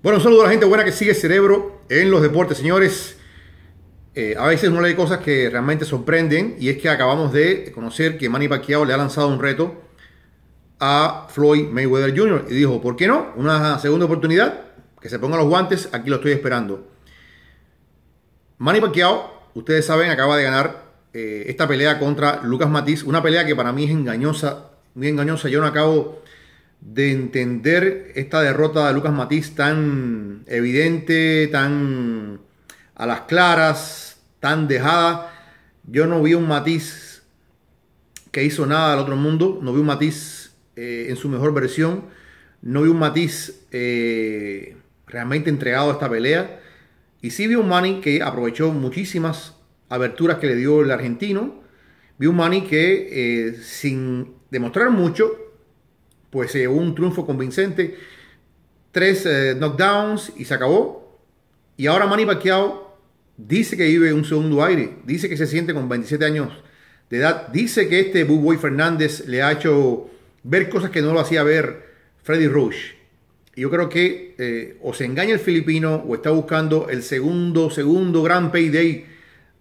Bueno, un saludo a la gente buena que sigue Cerebro en los deportes, señores. Eh, a veces uno hay cosas que realmente sorprenden y es que acabamos de conocer que Manny Pacquiao le ha lanzado un reto a Floyd Mayweather Jr. y dijo, ¿por qué no? Una segunda oportunidad, que se pongan los guantes, aquí lo estoy esperando. Manny Pacquiao, ustedes saben, acaba de ganar eh, esta pelea contra Lucas Matiz, una pelea que para mí es engañosa, muy engañosa. Yo no acabo de entender esta derrota de Lucas Matiz tan evidente, tan a las claras, tan dejada. Yo no vi un Matiz que hizo nada al otro mundo, no vi un Matiz eh, en su mejor versión, no vi un Matiz eh, realmente entregado a esta pelea. Y sí vi un Manny que aprovechó muchísimas aberturas que le dio el argentino. Vi un Manny que eh, sin demostrar mucho, pues eh, un triunfo convincente, tres eh, knockdowns y se acabó. Y ahora Manny Pacquiao dice que vive un segundo aire, dice que se siente con 27 años de edad, dice que este Boo Boy Fernández le ha hecho ver cosas que no lo hacía ver Freddy Rush. Y yo creo que eh, o se engaña el filipino o está buscando el segundo, segundo gran payday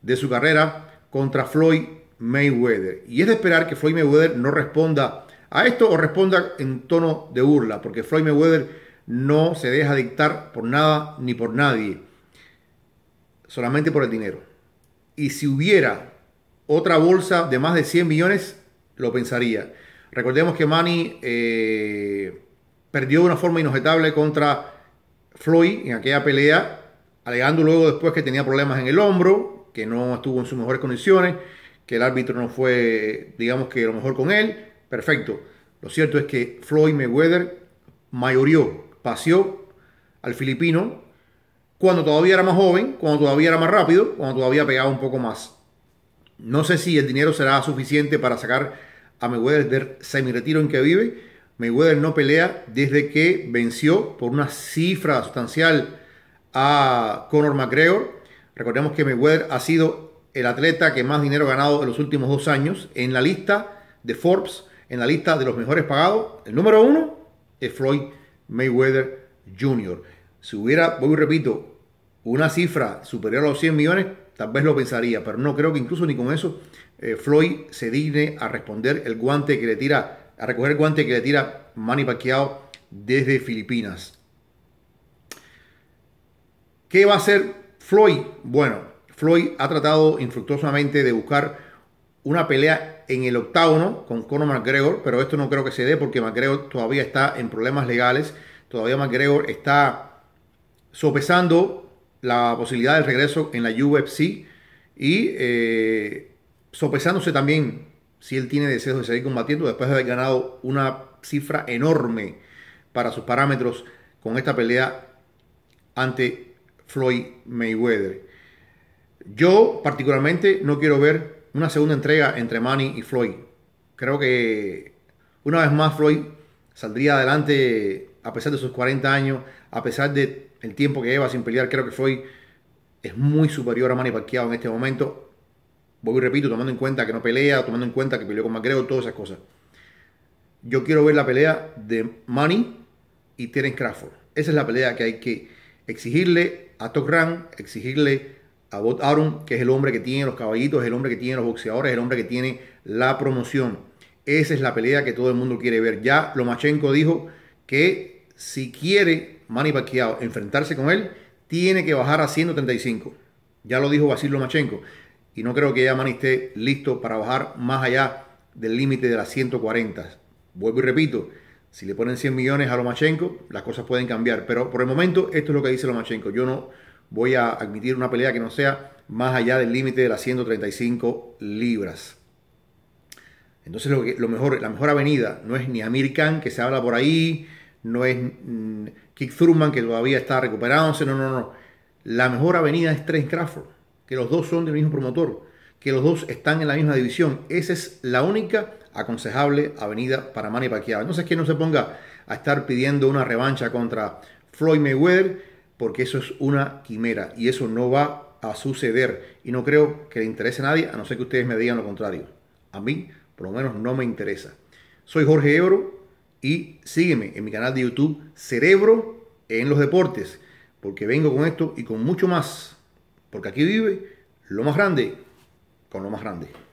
de su carrera contra Floyd Mayweather. Y es de esperar que Floyd Mayweather no responda a esto os responda en tono de burla, porque Floyd Mayweather no se deja dictar por nada ni por nadie, solamente por el dinero. Y si hubiera otra bolsa de más de 100 millones, lo pensaría. Recordemos que Manny eh, perdió de una forma inobjetable contra Floyd en aquella pelea, alegando luego después que tenía problemas en el hombro, que no estuvo en sus mejores condiciones, que el árbitro no fue, digamos que lo mejor con él, Perfecto. Lo cierto es que Floyd Mayweather mayorió, paseó al filipino cuando todavía era más joven, cuando todavía era más rápido, cuando todavía pegaba un poco más. No sé si el dinero será suficiente para sacar a Mayweather del semi-retiro en que vive. Mayweather no pelea desde que venció por una cifra sustancial a Conor McGregor. Recordemos que Mayweather ha sido el atleta que más dinero ha ganado en los últimos dos años en la lista de Forbes en la lista de los mejores pagados, el número uno es Floyd Mayweather Jr. Si hubiera, voy y repito, una cifra superior a los 100 millones, tal vez lo pensaría, pero no creo que incluso ni con eso eh, Floyd se digne a responder el guante que le tira, a recoger el guante que le tira Manny Pacquiao desde Filipinas. ¿Qué va a hacer Floyd? Bueno, Floyd ha tratado infructuosamente de buscar una pelea en el octágono con Conor McGregor, pero esto no creo que se dé porque McGregor todavía está en problemas legales, todavía McGregor está sopesando la posibilidad del regreso en la UFC y eh, sopesándose también si él tiene deseos de seguir combatiendo después de haber ganado una cifra enorme para sus parámetros con esta pelea ante Floyd Mayweather. Yo particularmente no quiero ver una segunda entrega entre Manny y Floyd. Creo que una vez más Floyd saldría adelante a pesar de sus 40 años, a pesar del el tiempo que lleva sin pelear. Creo que Floyd es muy superior a Manny Pacquiao en este momento. Voy y repito, tomando en cuenta que no pelea, tomando en cuenta que peleó con McGregor, todas esas cosas. Yo quiero ver la pelea de Manny y Terence Crawford. Esa es la pelea que hay que exigirle a Top exigirle a Bob Arum, que es el hombre que tiene los caballitos, el hombre que tiene los boxeadores, el hombre que tiene la promoción. Esa es la pelea que todo el mundo quiere ver. Ya Lomachenko dijo que si quiere Manny Pacquiao enfrentarse con él, tiene que bajar a 135. Ya lo dijo Basil Lomachenko. Y no creo que ya Manny esté listo para bajar más allá del límite de las 140. Vuelvo y repito, si le ponen 100 millones a Lomachenko, las cosas pueden cambiar. Pero por el momento, esto es lo que dice Lomachenko. Yo no, voy a admitir una pelea que no sea más allá del límite de las 135 libras. Entonces lo, que, lo mejor, la mejor avenida no es ni Amir Khan, que se habla por ahí, no es mm, Kick Thurman, que todavía está recuperándose, no, no, no. La mejor avenida es Trent Crawford, que los dos son del mismo promotor, que los dos están en la misma división. Esa es la única aconsejable avenida para Manny Pacquiao. Entonces que no se ponga a estar pidiendo una revancha contra Floyd Mayweather, porque eso es una quimera y eso no va a suceder. Y no creo que le interese a nadie, a no ser que ustedes me digan lo contrario. A mí, por lo menos, no me interesa. Soy Jorge Ebro y sígueme en mi canal de YouTube Cerebro en los Deportes, porque vengo con esto y con mucho más, porque aquí vive lo más grande con lo más grande.